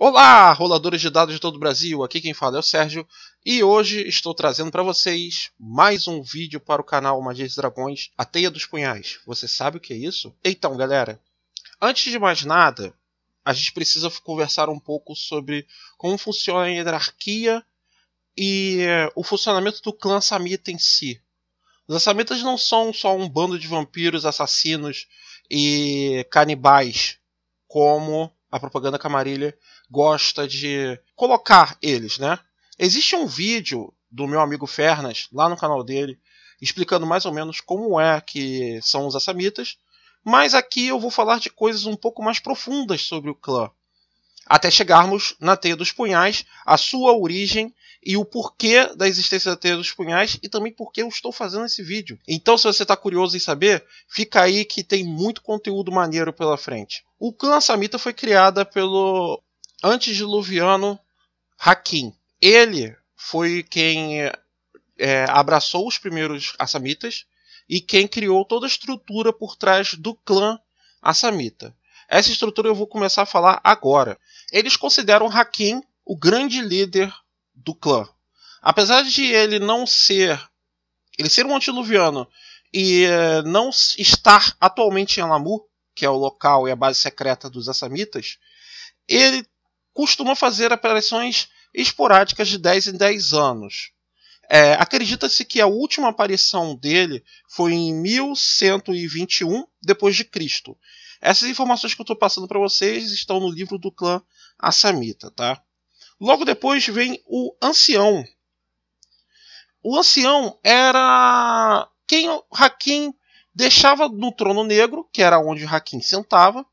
Olá, roladores de dados de todo o Brasil, aqui quem fala é o Sérgio e hoje estou trazendo para vocês mais um vídeo para o canal Magias e Dragões, a Teia dos Punhais. Você sabe o que é isso? Então, galera, antes de mais nada, a gente precisa conversar um pouco sobre como funciona a hierarquia e eh, o funcionamento do clã Samita em si. Os Samitas não são só um bando de vampiros, assassinos e canibais, como a propaganda camarilha gosta de colocar eles, né? Existe um vídeo do meu amigo Fernas, lá no canal dele, explicando mais ou menos como é que são os assamitas, mas aqui eu vou falar de coisas um pouco mais profundas sobre o clã até chegarmos na Teia dos Punhais, a sua origem e o porquê da existência da Teia dos Punhais e também porque eu estou fazendo esse vídeo. Então, se você está curioso em saber, fica aí que tem muito conteúdo maneiro pela frente. O clã Samita foi criada pelo antediluviano Hakim. Ele foi quem é, abraçou os primeiros assamitas e quem criou toda a estrutura por trás do clã assamita. Essa estrutura eu vou começar a falar agora. Eles consideram Hakim o grande líder do clã. Apesar de ele não ser. ele ser um antiluviano e eh, não estar atualmente em Alamu, que é o local e a base secreta dos assamitas, ele costuma fazer aparições esporádicas de 10 em 10 anos. É, Acredita-se que a última aparição dele foi em 1121 depois de Cristo. Essas informações que eu estou passando para vocês estão no livro do clã Assamita, tá? Logo depois vem o Ancião. O Ancião era quem o Hakim deixava no trono negro, que era onde o Hakim sentava.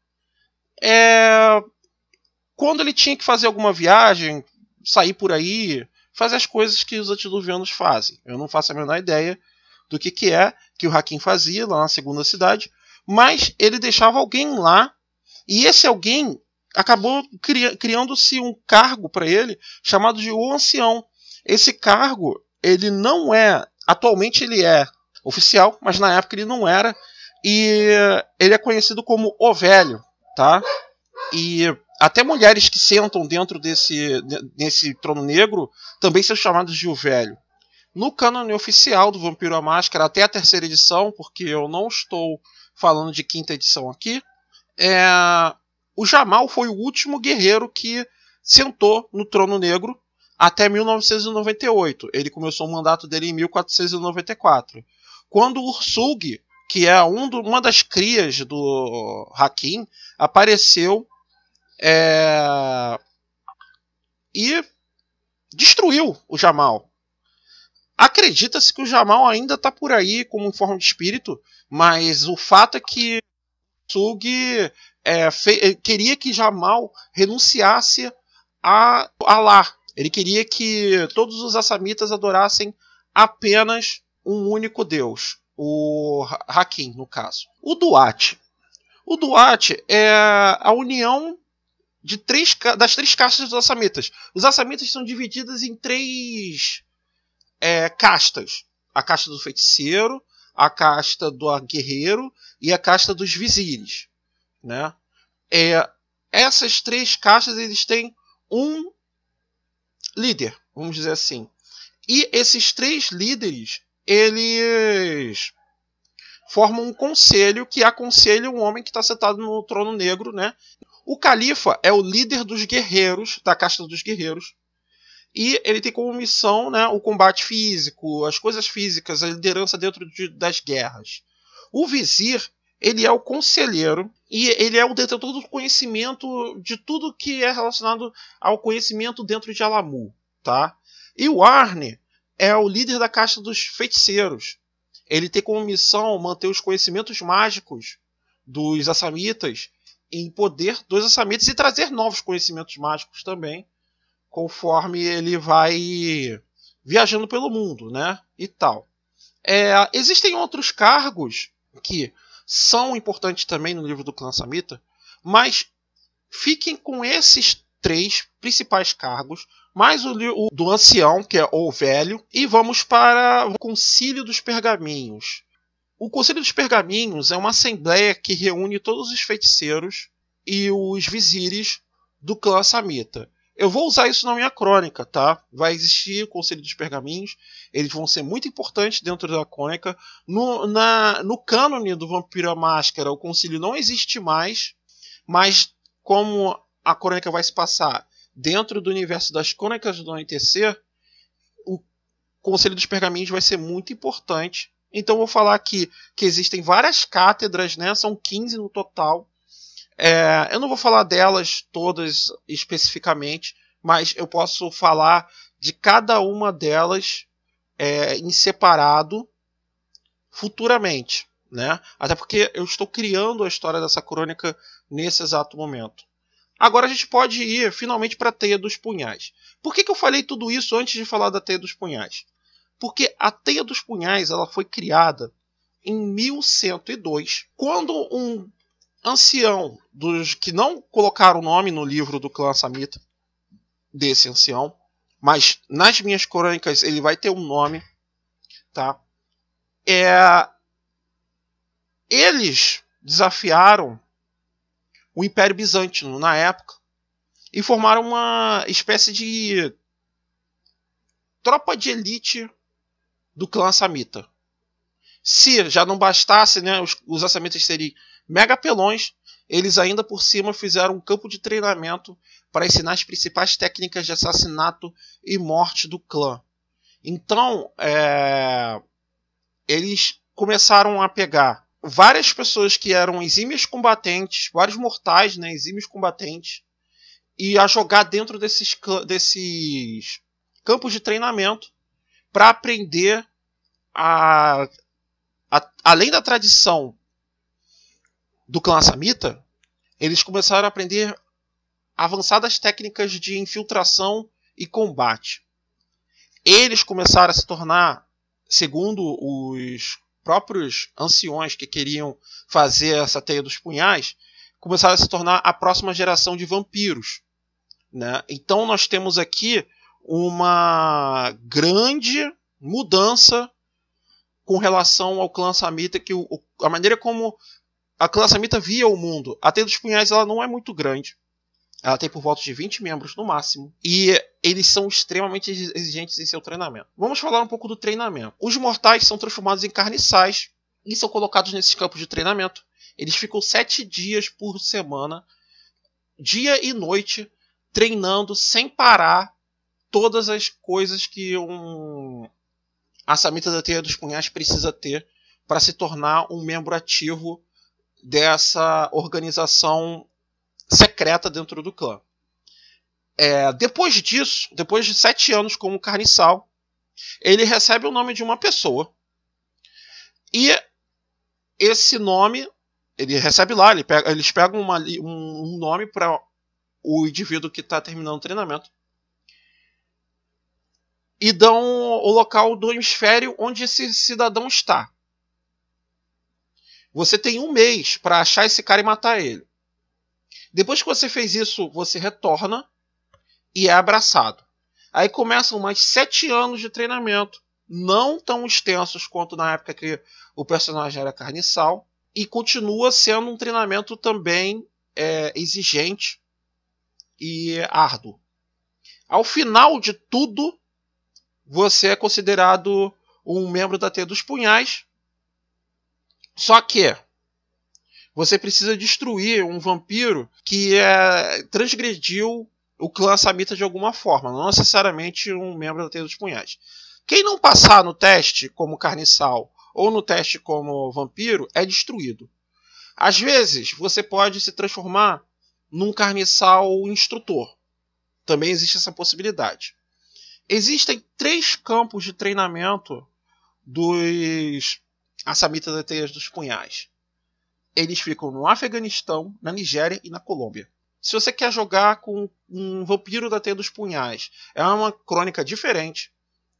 É... Quando ele tinha que fazer alguma viagem, sair por aí, fazer as coisas que os antiluvianos fazem. Eu não faço a menor ideia do que, que é que o Hakim fazia lá na segunda cidade, mas ele deixava alguém lá e esse alguém acabou cri criando-se um cargo para ele chamado de o ancião. Esse cargo ele não é atualmente ele é oficial, mas na época ele não era e ele é conhecido como o velho, tá? E até mulheres que sentam dentro desse, desse trono negro também são chamadas de o velho. No cânone oficial do Vampiro à Máscara, até a terceira edição, porque eu não estou falando de quinta edição aqui, é, o Jamal foi o último guerreiro que sentou no trono negro até 1998. Ele começou o mandato dele em 1494. Quando Ursug, que é um do, uma das crias do Hakim, apareceu é, e destruiu o Jamal. Acredita-se que o Jamal ainda está por aí como forma de espírito, mas o fato é que Sug é, é, queria que Jamal renunciasse a Alá. Ele queria que todos os assamitas adorassem apenas um único deus, o Hakim, no caso. O Duat. O Duat é a união de três, das três castas dos assamitas. Os assamitas são divididos em três é, castas: a casta do feiticeiro, a casta do guerreiro e a casta dos vizires. Né? É, essas três castas eles têm um líder, vamos dizer assim. E esses três líderes, eles formam um conselho que aconselha o um homem que está sentado no trono negro, né? O califa é o líder dos guerreiros, da casta dos guerreiros. E ele tem como missão né, o combate físico, as coisas físicas, a liderança dentro de, das guerras. O vizir ele é o conselheiro e ele é o detentor do conhecimento de tudo que é relacionado ao conhecimento dentro de Alamu, tá? E o Arne é o líder da caixa dos feiticeiros. Ele tem como missão manter os conhecimentos mágicos dos assamitas em poder dos assamitas e trazer novos conhecimentos mágicos também conforme ele vai viajando pelo mundo, né? E tal. É, existem outros cargos que são importantes também no livro do Clã Samita, mas fiquem com esses três principais cargos, mais o, o do ancião, que é o velho, e vamos para o Concílio dos Pergaminhos. O Conselho dos Pergaminhos é uma assembleia que reúne todos os feiticeiros e os vizires do clã Samita. Eu vou usar isso na minha crônica, tá? Vai existir o Conselho dos Pergaminhos, eles vão ser muito importantes dentro da crônica. No, na, no cânone do Vampiro à Máscara, o Conselho não existe mais, mas como a crônica vai se passar dentro do universo das crônicas do NTC, o Conselho dos Pergaminhos vai ser muito importante. Então vou falar aqui que existem várias cátedras, né? São 15 no total é, eu não vou falar delas todas especificamente, mas eu posso falar de cada uma delas é, em separado futuramente. Né? Até porque eu estou criando a história dessa crônica nesse exato momento. Agora a gente pode ir finalmente para a Teia dos Punhais. Por que, que eu falei tudo isso antes de falar da Teia dos Punhais? Porque a Teia dos Punhais ela foi criada em 1102, quando um ancião dos que não colocaram o nome no livro do clã Samita desse ancião, mas nas minhas crônicas ele vai ter um nome, tá? É eles desafiaram o Império Bizantino na época e formaram uma espécie de tropa de elite do clã Samita. Se já não bastasse, né, os, os Assamitas terem mega pelões, eles ainda por cima fizeram um campo de treinamento para ensinar as principais técnicas de assassinato e morte do clã. Então, é... eles começaram a pegar várias pessoas que eram exímios combatentes, vários mortais, né, exímios combatentes, e a jogar dentro desses, desses campos de treinamento para aprender a, a, além da tradição do clã Samita, eles começaram a aprender avançadas técnicas de infiltração e combate. Eles começaram a se tornar, segundo os próprios anciões que queriam fazer essa teia dos punhais, começaram a se tornar a próxima geração de vampiros. Né? Então nós temos aqui uma grande mudança com relação ao clã Samita, que o, a maneira como a clã samita via o mundo. A Tenda dos Punhais ela não é muito grande. Ela tem por volta de 20 membros no máximo. E eles são extremamente exigentes em seu treinamento. Vamos falar um pouco do treinamento. Os mortais são transformados em carniçais e são colocados nesses campos de treinamento. Eles ficam sete dias por semana, dia e noite, treinando sem parar todas as coisas que um a Samita da Teia dos Punhais precisa ter para se tornar um membro ativo dessa organização secreta dentro do clã. É, depois disso, depois de sete anos como carniçal, ele recebe o nome de uma pessoa. E esse nome, ele recebe lá, ele pega, eles pegam uma, um, um nome para o indivíduo que está terminando o treinamento. E dão o local do hemisfério onde esse cidadão está. Você tem um mês para achar esse cara e matar ele. Depois que você fez isso, você retorna e é abraçado. Aí começam mais sete anos de treinamento, não tão extensos quanto na época que o personagem era carniçal, e continua sendo um treinamento também é, exigente e árduo. Ao final de tudo, você é considerado um membro da T dos Punhais só que você precisa destruir um vampiro que é, transgrediu o clã samita de alguma forma, não necessariamente um membro da Teia dos Punhais. Quem não passar no teste como carniçal ou no teste como vampiro é destruído. Às vezes, você pode se transformar num carniçal instrutor. Também existe essa possibilidade. Existem três campos de treinamento dos a samita da Teias dos Punhais. Eles ficam no Afeganistão, na Nigéria e na Colômbia. Se você quer jogar com um vampiro da Teia dos Punhais, é uma crônica diferente.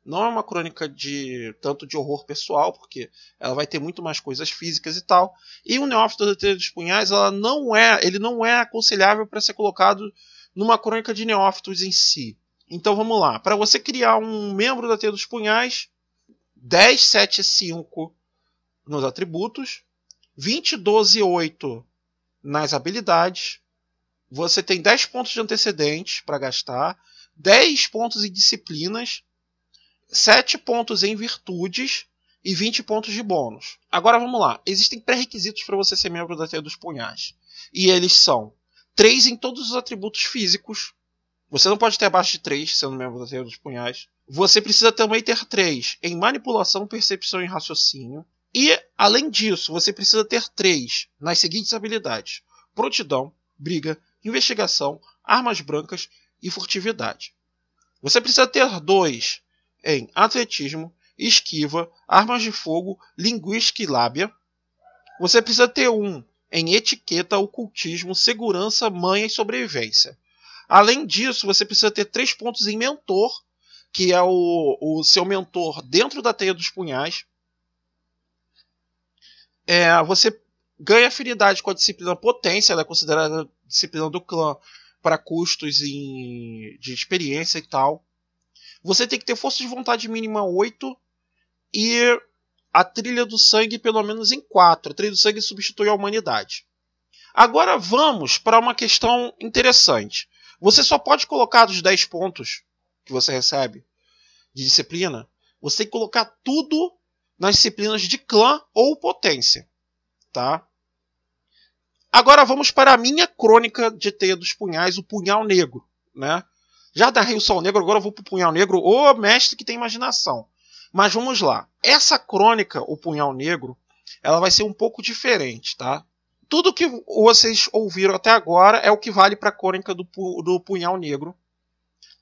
Não é uma crônica de tanto de horror pessoal, porque ela vai ter muito mais coisas físicas e tal. E o Neófito da Teia dos Punhais, ela não é, ele não é aconselhável para ser colocado numa crônica de neófitos em si. Então vamos lá. Para você criar um membro da Teia dos Punhais, 1075 nos atributos, 20, 12 8 nas habilidades. Você tem 10 pontos de antecedentes para gastar, 10 pontos em disciplinas, 7 pontos em virtudes e 20 pontos de bônus. Agora vamos lá. Existem pré-requisitos para você ser membro da Teia dos Punhais. E eles são 3 em todos os atributos físicos. Você não pode ter abaixo de 3 sendo membro da Teia dos Punhais. Você precisa também ter 3 em manipulação, percepção e raciocínio. E, além disso, você precisa ter três nas seguintes habilidades: prontidão, briga, investigação, armas brancas e furtividade. Você precisa ter dois em atletismo, esquiva, armas de fogo, linguística e lábia. Você precisa ter um em etiqueta, ocultismo, segurança, manha e sobrevivência. Além disso, você precisa ter três pontos em mentor, que é o, o seu mentor dentro da teia dos punhais é, você ganha afinidade com a disciplina potência, ela é né, considerada disciplina do clã para custos em, de experiência e tal. Você tem que ter força de vontade mínima 8 e a trilha do sangue pelo menos em 4. A trilha do sangue substitui a humanidade. Agora vamos para uma questão interessante. Você só pode colocar dos 10 pontos que você recebe de disciplina, você tem que colocar tudo nas disciplinas de clã ou potência. Tá? Agora vamos para a minha crônica de Teia dos Punhais, o Punhal Negro. Né? Já darei o Sol Negro, agora eu vou para o Punhal Negro. Ô mestre que tem imaginação! Mas vamos lá. Essa crônica, o Punhal Negro, ela vai ser um pouco diferente, tá? Tudo que vocês ouviram até agora é o que vale para a crônica do, do Punhal Negro.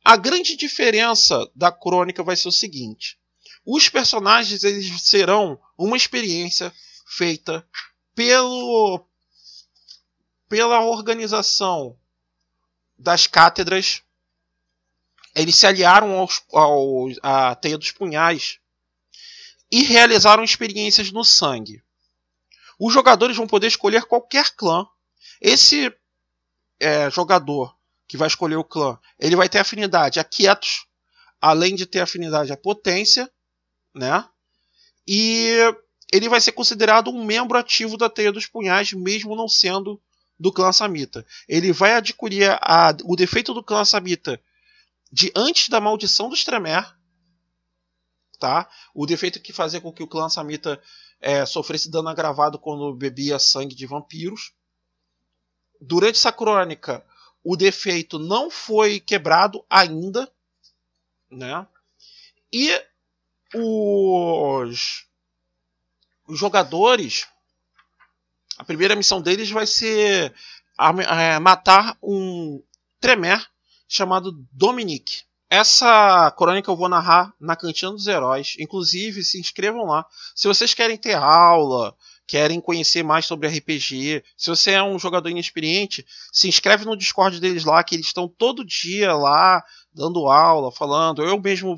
A grande diferença da crônica vai ser o seguinte: os personagens eles serão uma experiência feita pelo pela organização das cátedras. Eles se aliaram aos, aos, à Teia dos Punhais e realizaram experiências no sangue. Os jogadores vão poder escolher qualquer clã. Esse é, jogador que vai escolher o clã, ele vai ter afinidade a quietos, além de ter afinidade a potência né? E ele vai ser considerado um membro ativo da Teia dos Punhais, mesmo não sendo do clã Samita. Ele vai adquirir a, o defeito do clã Samita de antes da maldição dos Tremer, tá? O defeito que fazia com que o clã Samita é, sofresse dano agravado quando bebia sangue de vampiros. Durante essa crônica, o defeito não foi quebrado ainda, né? E os, os jogadores, a primeira missão deles vai ser é, matar um tremer chamado Dominique. Essa crônica eu vou narrar na Cantina dos Heróis. Inclusive, se inscrevam lá. Se vocês querem ter aula, querem conhecer mais sobre RPG, se você é um jogador inexperiente, se inscreve no Discord deles lá, que eles estão todo dia lá dando aula, falando. Eu mesmo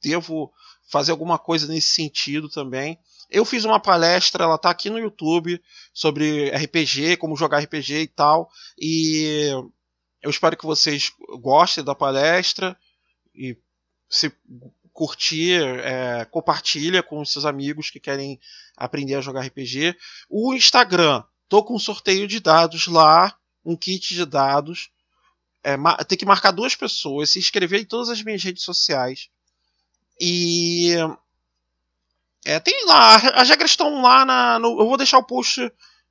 devo fazer alguma coisa nesse sentido também. Eu fiz uma palestra, ela está aqui no YouTube, sobre RPG, como jogar RPG e tal. E eu espero que vocês gostem da palestra e se curtir, é, compartilha com seus amigos que querem aprender a jogar RPG. O Instagram, tô com um sorteio de dados lá, um kit de dados. É, tem que marcar duas pessoas, se inscrever em todas as minhas redes sociais e. É, tem lá, as regras estão lá na. No, eu vou deixar o post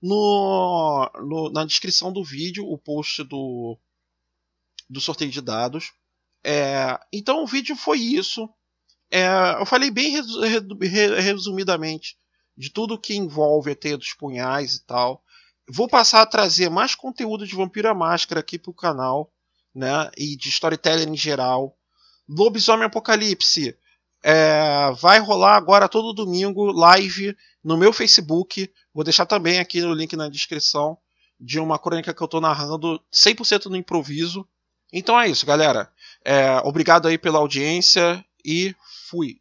no, no, na descrição do vídeo, o post do, do sorteio de dados. É, então o vídeo foi isso. É, eu falei bem resu, resumidamente de tudo que envolve a teia dos punhais e tal. Vou passar a trazer mais conteúdo de Vampira Máscara aqui pro canal, né? E de storytelling em geral. Lobisomem Apocalipse. É, vai rolar agora todo domingo live no meu Facebook. Vou deixar também aqui no link na descrição de uma crônica que eu estou narrando 100% no improviso. Então é isso, galera. É, obrigado aí pela audiência e fui.